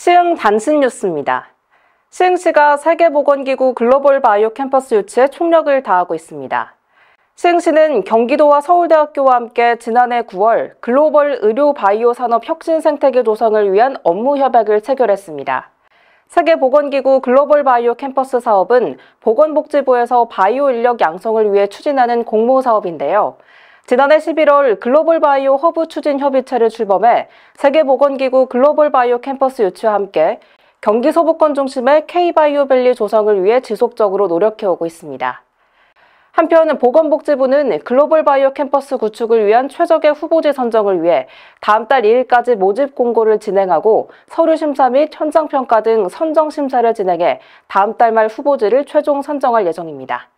시흥 단신 뉴스입니다. 시흥시가 세계보건기구 글로벌 바이오 캠퍼스 유치에 총력을 다하고 있습니다. 시흥시는 경기도와 서울대학교와 함께 지난해 9월 글로벌 의료 바이오 산업 혁신 생태계 조성을 위한 업무 협약을 체결했습니다. 세계보건기구 글로벌 바이오 캠퍼스 사업은 보건복지부에서 바이오 인력 양성을 위해 추진하는 공모 사업인데요. 지난해 11월 글로벌 바이오 허브 추진 협의체를 출범해 세계보건기구 글로벌 바이오 캠퍼스 유치와 함께 경기 소부권 중심의 K-바이오밸리 조성을 위해 지속적으로 노력해오고 있습니다. 한편 보건복지부는 글로벌 바이오 캠퍼스 구축을 위한 최적의 후보지 선정을 위해 다음 달 2일까지 모집 공고를 진행하고 서류 심사 및 현장 평가 등 선정 심사를 진행해 다음 달 말 후보지를 최종 선정할 예정입니다.